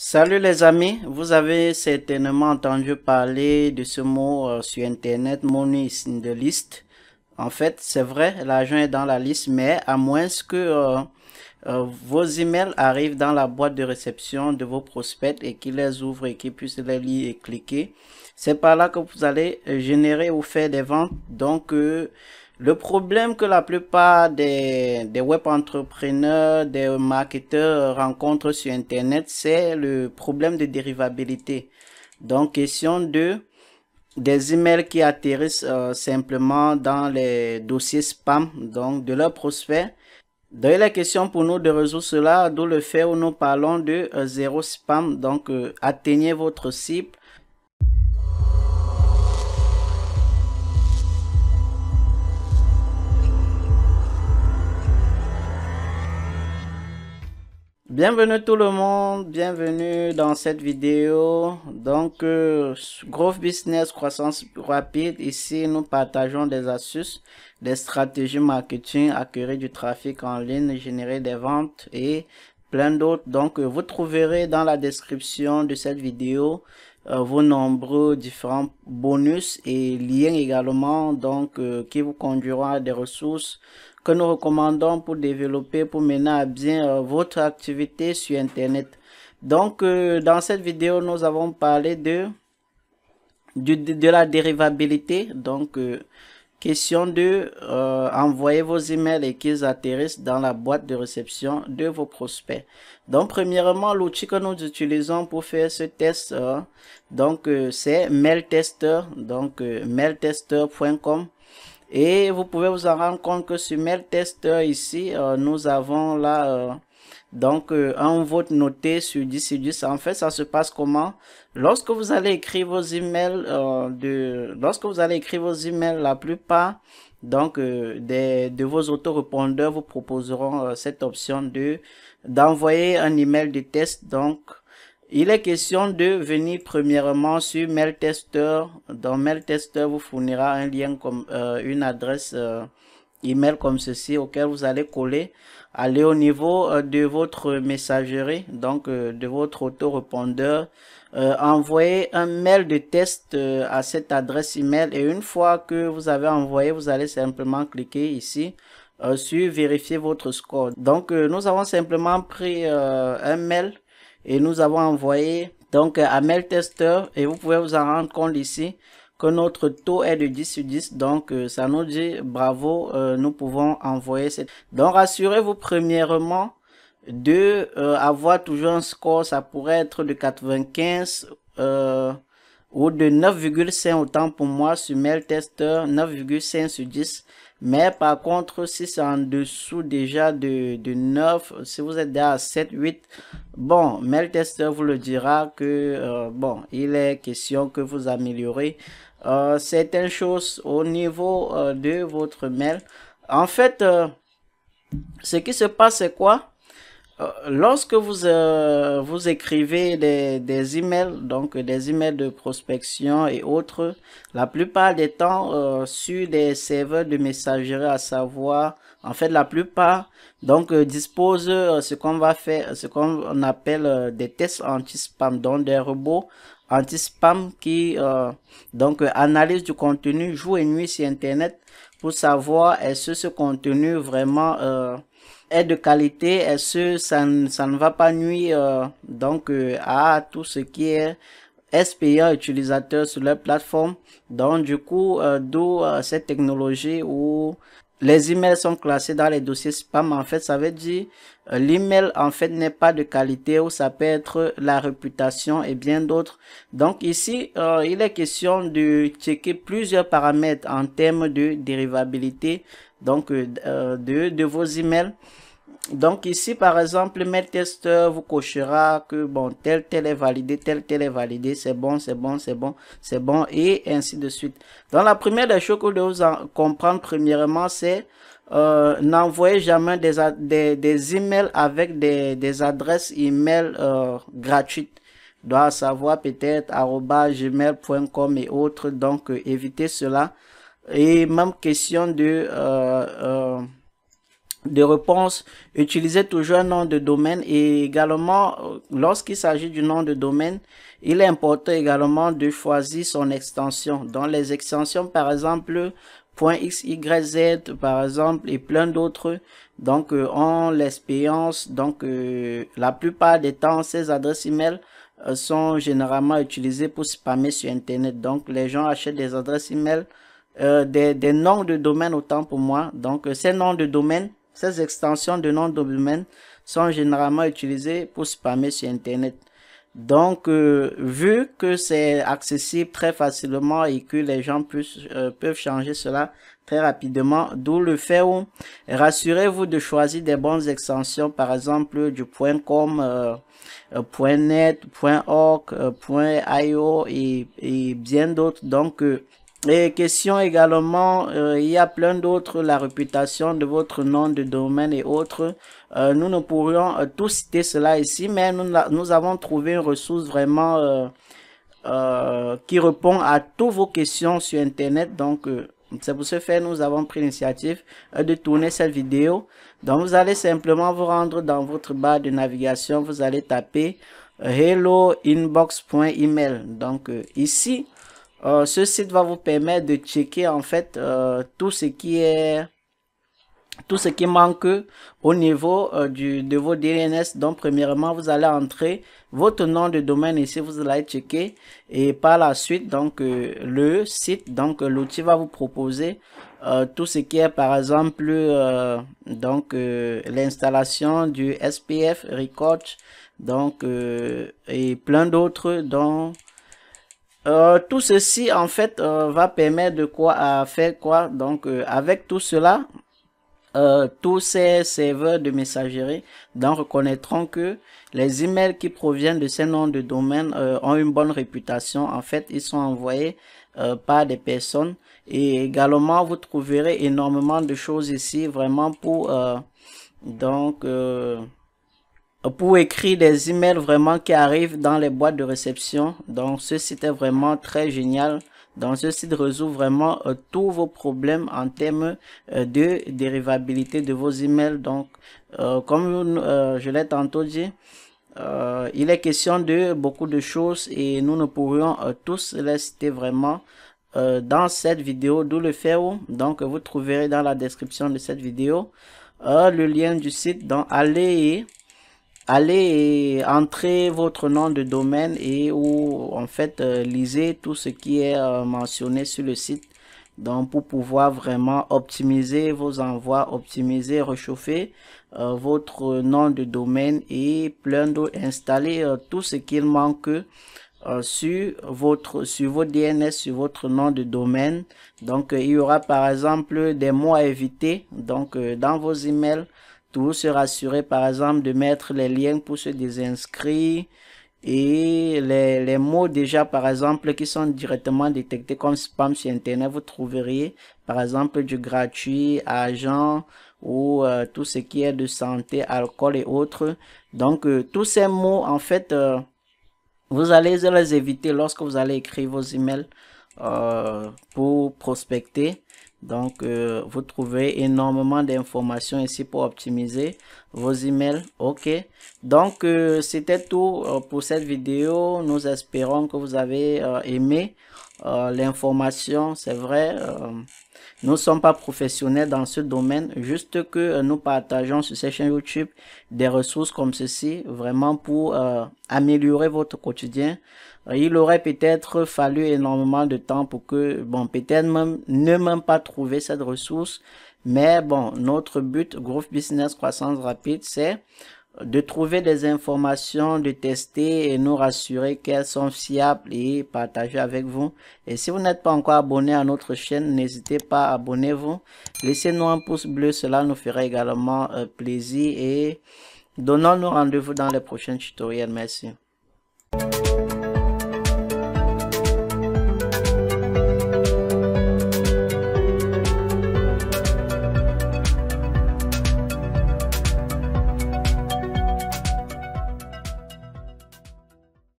Salut les amis, vous avez certainement entendu parler de ce mot euh, sur internet, money is in the list. En fait, c'est vrai, l'argent est dans la liste, mais à moins que euh, euh, vos emails arrivent dans la boîte de réception de vos prospects et qu'ils les ouvrent et qu'ils puissent les lire et cliquer, c'est par là que vous allez générer ou faire des ventes. Donc, le problème que la plupart des, web entrepreneurs, des marketeurs rencontrent sur Internet, c'est le problème de dérivabilité. Donc, question de des emails qui atterrissent euh, simplement dans les dossiers spam, donc de leurs prospects. il la question pour nous de résoudre cela, d'où le fait où nous parlons de euh, zéro spam. Donc, euh, atteignez votre cible Bienvenue tout le monde, bienvenue dans cette vidéo. Donc, euh, Growth Business Croissance Rapide, ici nous partageons des astuces, des stratégies marketing, acquérir du trafic en ligne, générer des ventes et plein d'autres. Donc, euh, vous trouverez dans la description de cette vidéo euh, vos nombreux différents bonus et liens également, donc euh, qui vous conduiront à des ressources que nous recommandons pour développer, pour mener à bien euh, votre activité sur Internet. Donc, euh, dans cette vidéo, nous avons parlé de, de, la dérivabilité. Donc, euh, Question de envoyer vos emails et qu'ils atterrissent dans la boîte de réception de vos prospects. Donc, premièrement, l'outil que nous utilisons pour faire ce test, donc c'est MailTester, donc mailtester.com et vous pouvez vous en rendre compte que sur Mail Tester euh, ici euh, nous avons là euh, donc un vote noté sur 10 et 10 en fait ça se passe comment lorsque vous allez écrire vos emails de lorsque vous allez écrire vos emails la plupart donc des, de vos autorépondeurs vous proposeront cette option de d'envoyer un email de test donc il est question de venir premièrement sur MailTester. Dans MailTester, vous fournira un lien comme euh, une adresse euh, email comme ceci auquel vous allez coller. Allez au niveau euh, de votre messagerie, donc de votre autorépondeur. envoyez un mail de test à cette adresse email et une fois que vous avez envoyé, vous allez simplement cliquer ici sur vérifier votre score. Donc nous avons simplement pris un mail et nous avons envoyé donc à mail tester et vous pouvez vous en rendre compte ici que notre taux est de 10 sur 10 donc euh, ça nous dit bravo euh, nous pouvons envoyer cette donc rassurez-vous premièrement de euh, avoir toujours un score ça pourrait être de 95 ou de 9,5 autant pour moi sur mail Tester 9,5 sur 10. Mais par contre, si c'est en dessous déjà de, de 9, si vous êtes déjà à 7, 8, bon, mail tester vous le dira que, euh, bon, il est question que vous améliorez euh, certaines choses au niveau euh, de votre mail. En fait, euh, ce qui se passe, c'est quoi euh, lorsque vous, euh, vous écrivez des, des, emails, donc des emails de prospection et autres, la plupart des temps euh, sur des serveurs de messagerie, à savoir, en fait, la plupart, donc, euh, dispose ce qu'on va faire, ce qu'on appelle des tests anti-spam, donc des robots anti-spam qui, donc, analyse du contenu jour et nuit sur Internet pour savoir est-ce ce contenu vraiment est de qualité et ce, ça, ne, ça ne va pas nuire euh, donc euh, à tout ce qui est SPA utilisateur sur leur plateforme. Donc du coup, euh, d'où euh, cette technologie où les emails sont classés dans les dossiers spam. En fait, ça veut dire l'email en fait n'est pas de qualité ou ça peut être la réputation et bien d'autres. Donc ici, il est question de checker plusieurs paramètres en termes de dérivabilité donc euh, de, euh, de vos emails. Donc ici, par exemple, mail testeur vous cochera que bon, tel, tel est validé, tel, tel est validé, c'est bon, c'est bon, c'est bon, c'est bon, et ainsi de suite. Dans la première des choses que vous comprendre, premièrement, c'est euh, n'envoyez jamais des, des, des, emails avec des, des adresses email euh, gratuites doit savoir peut-être gmail.com et autres donc euh, évitez cela et même question de, euh, euh de réponse, utilisez toujours un nom de domaine et également, euh, lorsqu'il s'agit du nom de domaine, il est important également de choisir son extension. Dans les extensions, par exemple, .xyz par exemple et plein d'autres donc en euh, on l'expérience donc la plupart des temps ces adresses email sont généralement utilisées pour spammer sur internet donc les gens achètent des adresses email euh, des, noms de domaine autant pour moi. Donc, euh, ces noms de domaine, ces extensions de noms de domaine sont généralement utilisées pour spammer sur Internet. Donc, euh, vu que c'est accessible très facilement et que les gens puissent, peuvent changer cela très rapidement, d'où le fait où rassurez-vous de choisir des bonnes extensions, par exemple du .com, .net, .org, .io et, et bien d'autres. Donc, et question également, euh, il y a plein d'autres, la réputation de votre nom de domaine et autres. Euh, nous ne pourrions euh, tous citer cela ici, mais nous, avons trouvé une ressource vraiment qui répond à toutes vos questions sur Internet. Donc, c'est pour ce faire, nous avons pris l'initiative de tourner cette vidéo. Donc, vous allez simplement vous rendre dans votre barre de navigation. Vous allez taper hello inbox email Donc, ici, euh, ce site va vous permettre de checker en fait euh, tout ce qui est tout ce qui manque au niveau euh, du, de vos DNS. Donc, premièrement, vous allez entrer votre nom de domaine ici, vous allez checker. Et par la suite, donc, le site, donc, l'outil va vous proposer tout ce qui est, par exemple, donc, l'installation du SPF Record, donc, et plein d'autres donc euh, tout ceci en fait euh, va permettre de quoi à faire quoi donc euh, avec tout cela tous ces serveurs de messagerie donc reconnaîtront que les emails qui proviennent de ces noms de domaine ont une bonne réputation en fait ils sont envoyés par des personnes et également vous trouverez énormément de choses ici vraiment pour donc pour écrire des emails vraiment qui arrivent dans les boîtes de réception. Donc, ce site est vraiment très génial. Donc, ce site résout vraiment euh, tous vos problèmes en termes euh, de dérivabilité de vos emails. Donc, euh, comme je l'ai tantôt dit, il est question de beaucoup de choses et nous ne pourrions tous les citer vraiment dans cette vidéo, d'où le faire. Donc, vous trouverez dans la description de cette vidéo le lien du site. Donc, allez allez entrer votre nom de domaine et ou en fait euh, lisez tout ce qui est euh, mentionné sur le site donc pour pouvoir vraiment optimiser vos envois optimiser réchauffer euh, votre nom de domaine et plein d'eau, installer tout ce qu'il manque sur votre sur vos DNS sur votre nom de domaine donc il y aura par exemple des mots à éviter donc dans vos emails tout se rassurer, par exemple, de mettre les liens pour se désinscrire et les, les, mots déjà, par exemple, qui sont directement détectés comme spam sur Internet, vous trouveriez, par exemple, du gratuit, agent ou euh, tout ce qui est de santé, alcool et autres. Donc, euh, tous ces mots, en fait, euh, vous allez les éviter lorsque vous allez écrire vos emails pour prospecter. Donc, euh, vous trouvez énormément d'informations ici pour optimiser vos emails. OK. Donc, euh, c'était tout euh, pour cette vidéo. Nous espérons que vous avez aimé. Euh, l'information, c'est vrai. Euh, nous ne sommes pas professionnels dans ce domaine, juste que euh, nous partageons sur ces chaînes YouTube des ressources comme ceci, vraiment pour améliorer votre quotidien. il aurait peut-être fallu énormément de temps pour que, bon, peut-être même ne même pas trouver cette ressource. Mais bon, notre but, Growth Business Croissance Rapide, c'est de trouver des informations, de tester et nous rassurer qu'elles sont fiables et partager avec vous. Et si vous n'êtes pas encore abonné à notre chaîne, n'hésitez pas à abonner vous Laissez-nous un pouce bleu, cela nous fera également euh, plaisir et donnons-nous rendez-vous dans les prochains tutoriels. Merci.